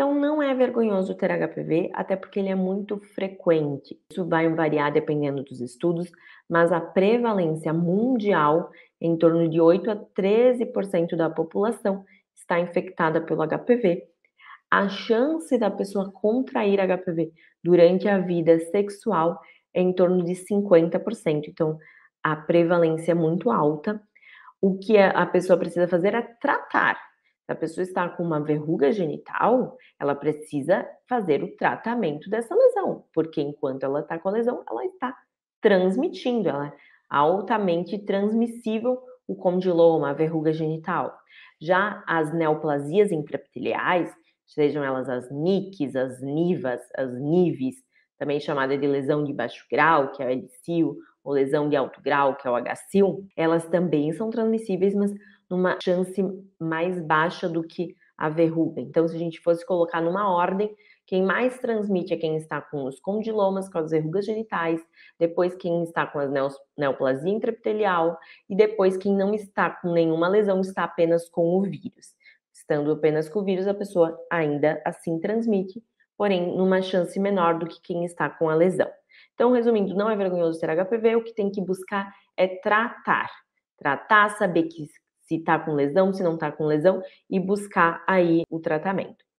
Então, não é vergonhoso ter HPV, até porque ele é muito frequente. Isso vai variar dependendo dos estudos, mas a prevalência mundial, é em torno de 8 a 13% da população, está infectada pelo HPV. A chance da pessoa contrair HPV durante a vida sexual é em torno de 50%. Então, a prevalência é muito alta. O que a pessoa precisa fazer é tratar se a pessoa está com uma verruga genital, ela precisa fazer o tratamento dessa lesão, porque enquanto ela está com a lesão, ela está transmitindo, ela é altamente transmissível o condiloma, a verruga genital. Já as neoplasias intraepiteliais, sejam elas as niques, as nivas, as nives, também chamada de lesão de baixo grau, que é o LCIO, ou lesão de alto grau, que é o HC1, elas também são transmissíveis, mas numa chance mais baixa do que a verruga. Então, se a gente fosse colocar numa ordem, quem mais transmite é quem está com os condilomas, com as verrugas genitais, depois quem está com as neoplasia intraepitelial e depois quem não está com nenhuma lesão, está apenas com o vírus. Estando apenas com o vírus, a pessoa ainda assim transmite, porém numa chance menor do que quem está com a lesão. Então, resumindo, não é vergonhoso ter HPV, o que tem que buscar é tratar. Tratar, saber que se está com lesão, se não está com lesão e buscar aí o tratamento.